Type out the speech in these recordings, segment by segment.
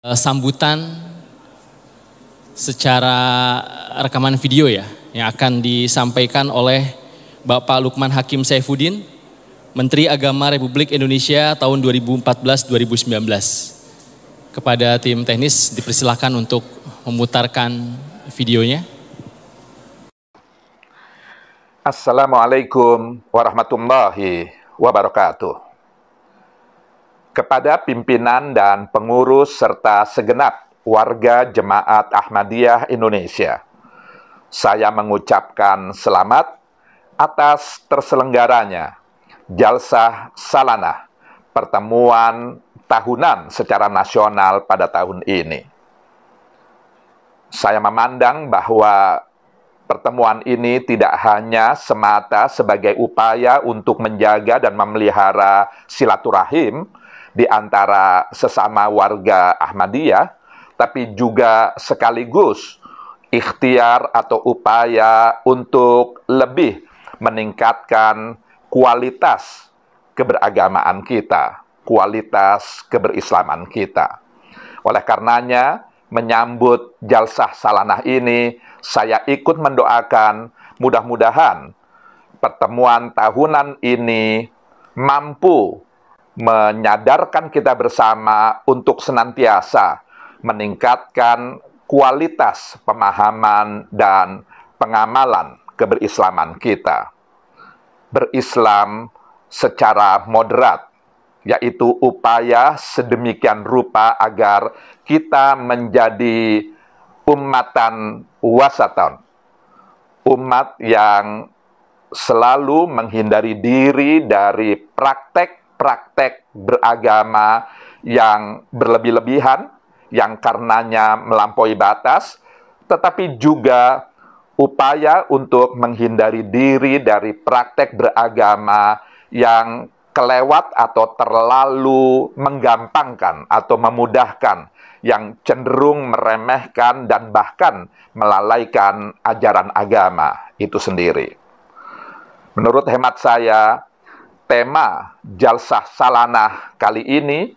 Eh, sambutan secara rekaman video ya yang akan disampaikan oleh Bapak Lukman Hakim Saifuddin Menteri Agama Republik Indonesia tahun 2014-2019 kepada tim teknis dipersilahkan untuk memutarkan videonya Assalamualaikum warahmatullahi wabarakatuh kepada pimpinan dan pengurus serta segenap warga Jemaat Ahmadiyah Indonesia. Saya mengucapkan selamat atas terselenggaranya Jalsa Salana pertemuan tahunan secara nasional pada tahun ini. Saya memandang bahwa pertemuan ini tidak hanya semata sebagai upaya untuk menjaga dan memelihara silaturahim, di antara sesama warga Ahmadiyah, tapi juga sekaligus ikhtiar atau upaya untuk lebih meningkatkan kualitas keberagamaan kita, kualitas keberislaman kita. Oleh karenanya, menyambut jalsah salanah ini, saya ikut mendoakan mudah-mudahan pertemuan tahunan ini mampu menyadarkan kita bersama untuk senantiasa meningkatkan kualitas pemahaman dan pengamalan keberislaman kita. Berislam secara moderat, yaitu upaya sedemikian rupa agar kita menjadi ummatan wasatan, umat yang selalu menghindari diri dari praktek praktek beragama yang berlebih-lebihan, yang karenanya melampaui batas, tetapi juga upaya untuk menghindari diri dari praktek beragama yang kelewat atau terlalu menggampangkan atau memudahkan yang cenderung meremehkan dan bahkan melalaikan ajaran agama itu sendiri. Menurut hemat saya, tema jalsah salanah kali ini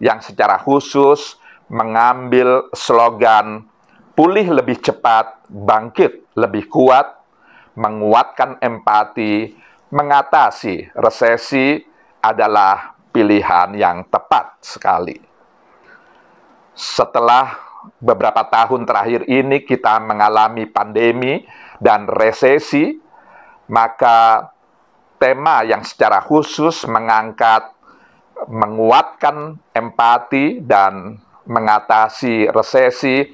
yang secara khusus mengambil slogan pulih lebih cepat, bangkit lebih kuat, menguatkan empati, mengatasi resesi adalah pilihan yang tepat sekali. Setelah beberapa tahun terakhir ini kita mengalami pandemi dan resesi, maka tema yang secara khusus mengangkat, menguatkan empati dan mengatasi resesi,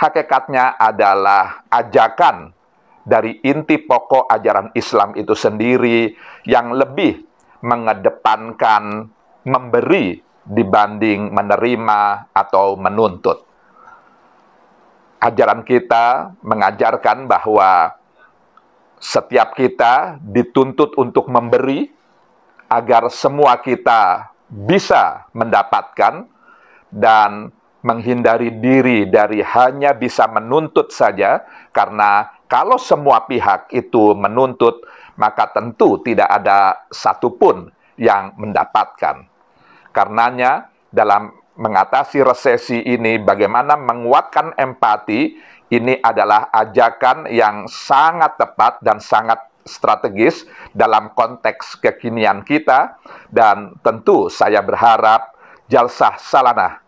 hakikatnya adalah ajakan dari inti pokok ajaran Islam itu sendiri yang lebih mengedepankan memberi dibanding menerima atau menuntut. Ajaran kita mengajarkan bahwa setiap kita dituntut untuk memberi agar semua kita bisa mendapatkan dan menghindari diri dari hanya bisa menuntut saja karena kalau semua pihak itu menuntut maka tentu tidak ada satupun yang mendapatkan. Karenanya dalam mengatasi resesi ini bagaimana menguatkan empati ini adalah ajakan yang sangat tepat dan sangat strategis dalam konteks kekinian kita dan tentu saya berharap Jalsah Salana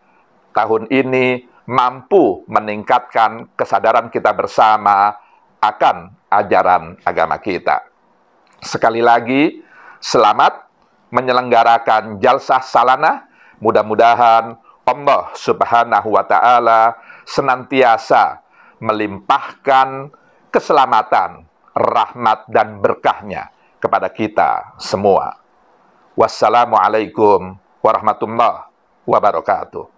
tahun ini mampu meningkatkan kesadaran kita bersama akan ajaran agama kita. Sekali lagi, selamat menyelenggarakan Jalsah Salana. Mudah-mudahan Allah Subhanahu wa taala senantiasa melimpahkan keselamatan, rahmat dan berkahnya kepada kita semua. Wassalamualaikum warahmatullahi wabarakatuh.